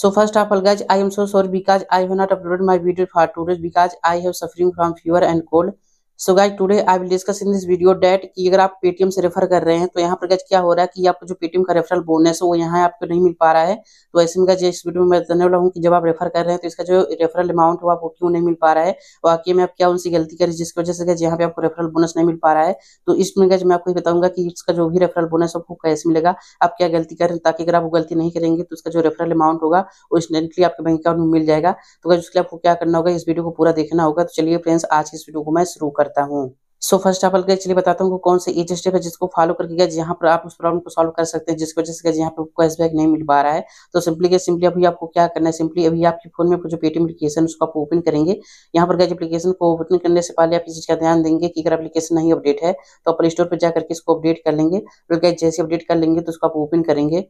So first of all guys, I am so sorry because I have not uploaded my video for two days because I have suffering from fever and cold. So guys today I will discuss in this video that कि अगर आप Paytm से refer कर रहे हैं तो यहाँ पर गज क्या हो रहा है कि आपको जो पेटीएम का रेफरल बोनस है वो यहाँ आपको नहीं मिल पा रहा है तो ऐसे में गज इस वीडियो में बताने वाला हूँ कि जब आप रेफर कर रहे हैं तो इसका जो रेफरल अमाउंट है वो क्यों नहीं मिल पा रहा है वाकई में आप क्या उनसे गलती करी जिसकी वजह से गज यहाँ पे आपको रेफरल बोनस नहीं मिल पा रहा है तो इसमें गज मैं आपको बताऊंगा कि इसका जो भी रेफरल बोनस आपको कैसे मिलेगा आप क्या गलती करें ताकि अगर आप वो गलती नहीं करेंगे तो उसका जो रेफरल अमाउंट होगा वो इंस्टेंटली आपके बैंक अकाउंट में मिल जाएगा तो गज उसके लिए आपको क्या करना होगा इस वीडियो को पूरा देखना होगा तो चलिए फ्रेंड्स आज इस वीडियो को मैं शुरू कर करता हूँ सो फर्स्ट ऑफ ऑल के चलिए बताता हूँ कौन से ईजी स्टेप है जिसको फॉलो करके गया जहाँ पर आप उस प्रॉब्लम को सॉल्व कर सकते हैं जिसकी वजह से यहाँ पर आपको कैशबैक नहीं मिल पा रहा है तो सिंपली के सिंपली अभी आपको क्या करना है सिंपली अभी आपके फोन में जो पेटीएम एप्लीकेशन उसको आप ओपन करेंगे यहाँ पर गए एप्लीकेशन को ओपन करने से पहले आप इस चीज का ध्यान देंगे कि अगर एप्लीकेशन नहीं अपडेट है तो प्ले स्टोर पर जाकर इसको अपडेट कर लेंगे जैसे अपडेट कर लेंगे तो उसको आप ओपन करेंगे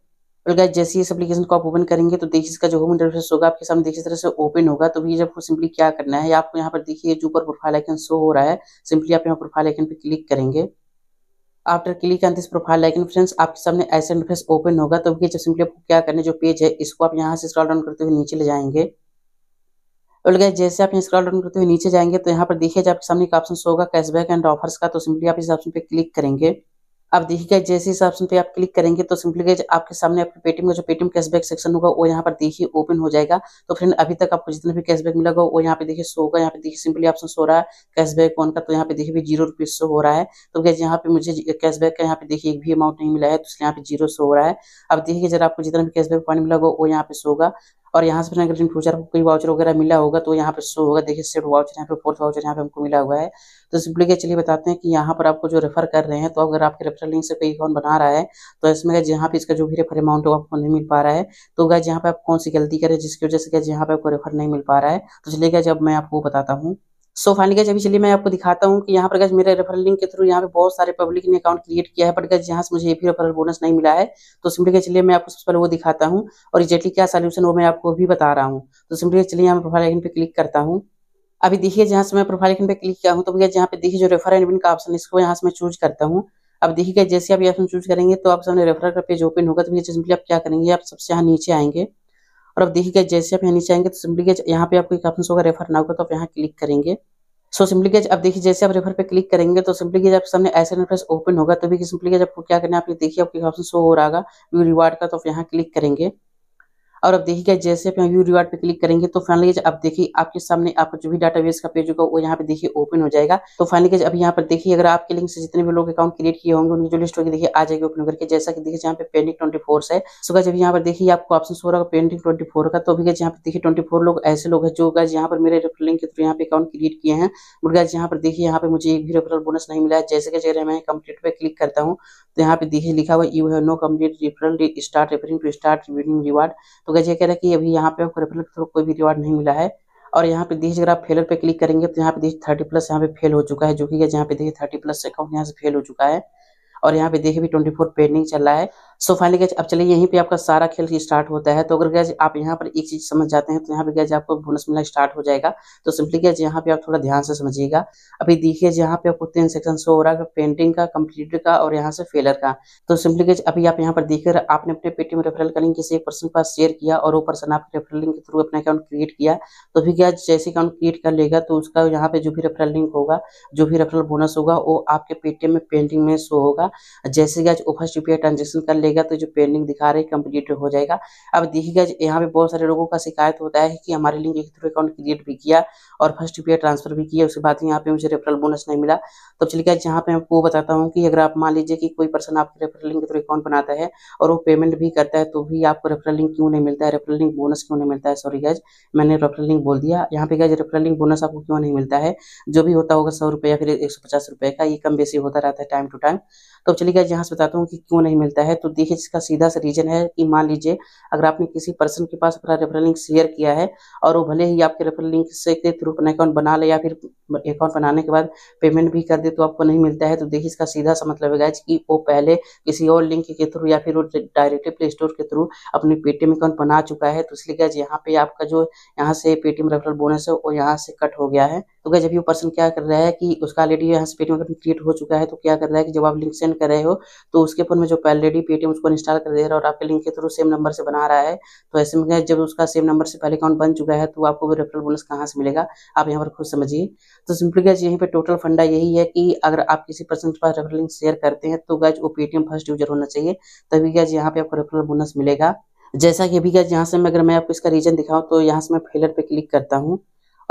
गाइस जैसे इस एप्लीकेशन को आप ओपन करेंगे तो देखिए इसका जो होम इंटरफेस होगा आपके सामने देखिए इस तरह से ओपन होगा तो भैया जब सिंपली क्या करना है आपको यहाँ पर देखिए जो ऊपर प्रोफाइल आइकन शो हो रहा है सिंपली आप यहाँ प्रोफाइल आइकन पर क्लिक करेंगे after click on this profile icon friends आपके सामने ऐसा इंटरफेस ओपन होगा तो भैया जब सिंपली आपको क्या करना जो पेज है इसको आप यहाँ से स्क्रॉल डाउन करते हुए नीचे ले जाएंगे और जैसे आप स्क्रॉल डाउन करते हुए नीचे जाएंगे तो यहाँ पर देखिए आपके सामने एक ऑप्शन होगा कैशबैक एंड ऑफर्स का तो सिंपली आप इस ऑप्शन पे क्लिक करेंगे आप देखिएगा जैसे इस ऑप्शन पे आप क्लिक करेंगे तो सिंपली आपके सामने आपके पेटीएम का जो पेटीएम कैशबैक सेक्शन होगा वो यहाँ पर देखिए ओपन हो जाएगा तो फ्रेंड अभी तक आपको जितना भी कैशबैक होगा वो यहाँ पे देखिए शो होगा यहाँ पे देखिए सिंपली ऑप्शन शो रहा है कैशबैक कौन का तो यहाँ पे देखिए भी जीरो रुपीज शो हो रहा है तो गैस यहाँ पे मुझे कैशबैक का यहाँ पे देखिए एक भी अमाउंट नहीं मिला है तो इसलिए यहाँ पे जीरो शो हो रहा है अब देखिए जरा आपको जितना भी कैशबैक पॉइंट होगा वो यहाँ पे शो होगा और यहाँ से अगर फ्यूचर कोई वाउचर वगैरह मिला होगा तो यहाँ पे शो होगा देखिए सेट वाउचर यहाँ पे फोर्थ वाउचर यहाँ पे हमको मिला हुआ है तो सिंपली क्या चलिए बताते हैं कि यहाँ पर आपको जो रेफर कर रहे हैं तो अगर आपके रेफर लिंक से कोई अकाउंट बना रहा है तो इसमें जहाँ पे इसका जो भी रेफर अमाउंट होगा आपको नहीं मिल पा रहा है तो गैज जहाँ पे आप कौन सी गलती करें जिसकी वजह से क्या यहाँ पे आपको रेफर नहीं मिल पा रहा है तो चलिए क्या जब मैं आपको बताता हूँ सो फाइनली गज अभी चलिए मैं आपको दिखाता हूँ कि यहाँ पर गज मेरे रेफरल लिंक के थ्रू यहाँ पे बहुत सारे पब्लिक ने अकाउंट क्रिएट किया है बट गज यहाँ से मुझे भी रेफरल बोनस नहीं मिला है तो सिंपली के चलिए मैं आपको सबसे पहले वो दिखाता हूँ और एक्जेक्टली क्या सोल्यूशन वो मैं आपको भी बता रहा हूँ तो सिंपली चलिए यहाँ प्रोफाइल आइकन पे क्लिक करता हूँ अभी देखिए जहाँ से मैं प्रोफाइल आइकन पे क्लिक किया हूँ तो भैया यहाँ पे देखिए जो रेफर एंड विन का ऑप्शन है इसको यहाँ से मैं चूज करता हूँ अब देखिए जैसे आप ये ऑप्शन चूज करेंगे तो आप सामने रेफर का पेज ओपन होगा तो भैया सिंपली आप क्या करेंगे आप सबसे यहाँ नीचे आएंगे और अब देखिएगा जैसे आप यहाँ नीचे आएंगे तो सिम्पली गेज यहाँ पे आपको एक ऑप्शन होगा रेफर ना होगा तो आप यहाँ क्लिक करेंगे सो सिंपली गेज अब देखिए जैसे आप रेफर पे क्लिक करेंगे तो सिंपली गेज आपके सामने ऐसे रेफरेंस ओपन होगा तभी तो सिंपली गेज आपको क्या करना है आपने देखिए आपको ऑप्शन शो हो रहा है रिवार्ड का तो आप यहाँ क्लिक करेंगे और अब देखिएगा जैसे आप व्यू रिवार्ड पे क्लिक करेंगे तो फाइनली अब देखिए आपके सामने आपका जो भी डाटाबेस का पेज होगा वो यहाँ पे देखिए ओपन हो जाएगा तो फाइनली अब यहाँ पर देखिए अगर आपके लिंक से जितने भी लोग अकाउंट क्रिएट किए होंगे उनकी जो लिस्ट होगी देखिए आ जाएगी ओपन करके जैसा कि देखिए जहाँ पे पेंडिंग ट्वेंटी फोर है सुबह जब यहाँ पर देखिए आपको ऑप्शन हो रहा पेंडिंग ट्वेंटी फोर का तो अभी यहाँ पर देखिए ट्वेंटी फोर लोग ऐसे लोग हैं जो गज यहाँ पर मेरे रेफरल लिंक के थ्रू यहाँ पे अकाउंट क्रिएट किए हैं बट गज यहाँ पर देखिए यहाँ पे मुझे एक भी रेफरल बोनस नहीं मिला है जैसे कि जगह मैं कंप्लीट पे क्लिक करता हूँ तो यहाँ पे देखिए लिखा हुआ you have no complete referral start referring to start reward तो गैस ये कह रहा है कि अभी यहाँ पे आपको रेफरल के कोई भी रिवार्ड नहीं मिला है और यहाँ पे देखिए अगर आप फेलर पे क्लिक करेंगे तो यहाँ पे देखिए थर्टी प्लस यहाँ पे फेल हो चुका है जो कि यहाँ पे देखिए थर्टी प्लस अकाउंट यहाँ से फेल हो चुका है और यहाँ पे देखिए भी ट्वेंटी फोर पेंडिंग चल रहा है सो फाइनली गैज अब चलिए यहीं पे आपका सारा खेल स्टार्ट होता है तो अगर गैज आप यहाँ पर एक चीज समझ जाते हैं तो यहाँ पे गैज आपको बोनस मिलना स्टार्ट हो जाएगा तो सिंपली गैज यहाँ पे आप थोड़ा ध्यान से समझिएगा अभी देखिए यहाँ पे आपको तीन सेक्शन शो हो रहा है पेंटिंग का कंप्लीट का और यहाँ से फेलर का तो सिंपली गैज अभी आप यहाँ पर देखकर आपने अपने पेटीएम रेफरल का लिंक किसी एक पर्सन के पास शेयर किया और वो पर्सन आपके रेफरल लिंक के थ्रू अपना अकाउंट क्रिएट किया तो भी गैज जैसे अकाउंट क्रिएट कर लेगा तो उसका यहाँ पे जो भी रेफरल लिंक होगा जो भी रेफरल बोनस होगा वो आपके पेटीएम में पेंटिंग में शो होगा जैसे गैज वो फर्स्ट यूपीआई ट्रांजेक्शन कर लेगा रहेगा तो जो पेंडिंग दिखा रहे कंप्लीट हो जाएगा अब देखिएगा यहाँ पे बहुत सारे लोगों का शिकायत होता है कि हमारे लिंक एक थ्रू अकाउंट क्रिएट भी किया और फर्स्ट पे ट्रांसफर भी किया उसके बाद यहाँ पे मुझे रेफरल बोनस नहीं मिला तो चलिए यहाँ पे आपको बताता हूँ कि अगर आप मान लीजिए कि कोई पर्सन आपके रेफरल लिंक के थ्रू अकाउंट बनाता है और वो पेमेंट भी करता है तो भी आपको रेफरल लिंक क्यों नहीं मिलता है रेफरल लिंक बोनस क्यों नहीं मिलता है सॉरी गैज मैंने रेफरल लिंक बोल दिया यहाँ पे गैज रेफरल लिंक बोनस आपको क्यों नहीं मिलता है जो भी होता होगा सौ रुपया फिर एक सौ पचास रुपये का ये कम बेसी होता रहता है टाइम टू टाइम तो चलिए गाइज यहाँ से बताता हूँ कि क्यों नहीं मिलता है तो देखिए इसका सीधा सा रीजन है कि मान लीजिए अगर आपने किसी पर्सन के पास अपना रेफरल लिंक शेयर किया है और वो भले ही आपके रेफरल लिंक से के थ्रू अपना अकाउंट बना ले या फिर अकाउंट बनाने के बाद पेमेंट भी कर दे तो आपको नहीं मिलता है तो देखिए इसका सीधा सा मतलब है गाइज कि वो पहले किसी और लिंक के थ्रू या फिर वो डायरेक्टली प्ले स्टोर के थ्रू अपने पेटीएम अकाउंट बना चुका है तो इसलिए गाइज यहाँ पे आपका जो यहाँ से पेटीएम रेफरल बोनस है वो यहाँ से कट हो गया है तो गाइज अभी वो पर्सन क्या कर रहा है कि उसका ऑलरेडी यहाँ से पेटीएम अकाउंट क्रिएट हो चुका है तो क्या कर रहा है कि जब आप लिंक सेंड कर रहे हो तो उसके ऊपर में जो ऑलरेडी पेटीएम उसको इंस्टॉल कर दे रहा है और आपके लिंक के थ्रू सेम नंबर से बना रहा है तो ऐसे में जब उसका सेम नंबर से पहले अकाउंट बन चुका है तो आपको वो रेफरल बोनस कहाँ से मिलेगा आप यहाँ पर खुद समझिए तो सिंपली गैज यहीं पर टोटल फंडा यही है कि अगर आप किसी पर्सन के पास रेफरल लिंक शेयर करते हैं तो गैज वो पेटीएम फर्स्ट यूजर होना चाहिए तभी गैज यहाँ पे आपको रेफरल बोनस मिलेगा जैसा कि अभी गैज यहाँ से मैं अगर मैं आपको इसका रीजन दिखाऊँ तो यहाँ से मैं फेलर पे क्लिक करता हूँ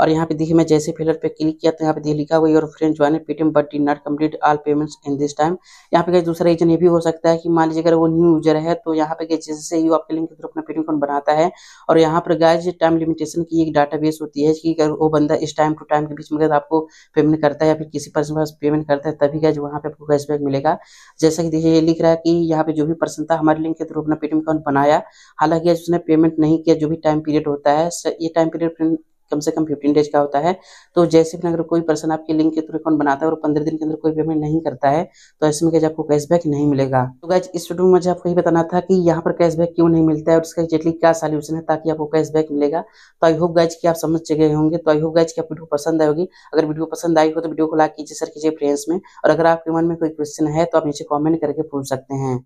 और यहाँ पे देखिए मैं जैसे फिलर पे क्लिक किया तो यहाँ पे लिखा हुआ योर फ्रेंड ज्वाइन है Paytm but did not complete all payments in this time यहाँ पे दूसरा रीजन ये भी हो सकता है कि मान लीजिए अगर वो न्यू यूजर है तो यहाँ पे जैसे यू आपके लिंक के थ्रू अपना पेटीएम अकाउंट बनाता है और यहाँ पर गाय टाइम लिमिटेशन की एक डाटा बेस होती है कि अगर वो बंदा इस टाइम टू टाइम के बीच में अगर आपको पेमेंट करता है या फिर किसी पर्सन पास पेमेंट करता है तभी गैज वहाँ पे आपको कैशबैक मिलेगा जैसा कि देखिए ये लिख रहा है कि यहाँ पे जो भी पर्सन था हमारे लिंक के थ्रू अपना पेटीएम अकाउंट बनाया हालांकि उसने पेमेंट नहीं किया जो भी टाइम पीरियड होता है ये टाइम पीरियड कम से कम फिफ्टीन डेज का होता है तो जैसे भी अगर कोई पर्सन आपके लिंक के थ्रू अकाउंट बनाता है और पंद्रह दिन के अंदर कोई पेमेंट नहीं करता है तो ऐसे में आपको कैशबैक नहीं मिलेगा तो गैज इस वीडियो में मुझे आपको ये बताना था कि यहाँ पर कैशबैक क्यों नहीं मिलता है और इसका एक्जेक्टली क्या सोल्यूशन है ताकि आपको कैशबैक मिलेगा तो आई होप गैज की आप समझ गए होंगे तो आई होप गैज की आप वीडियो पसंद आएगी अगर वीडियो पसंद आई हो तो वीडियो को लाइक कीजिए सर कीजिए फ्रेंड्स में और अगर आपके मन में कोई क्वेश्चन है तो आप नीचे कॉमेंट करके पूछ सकते हैं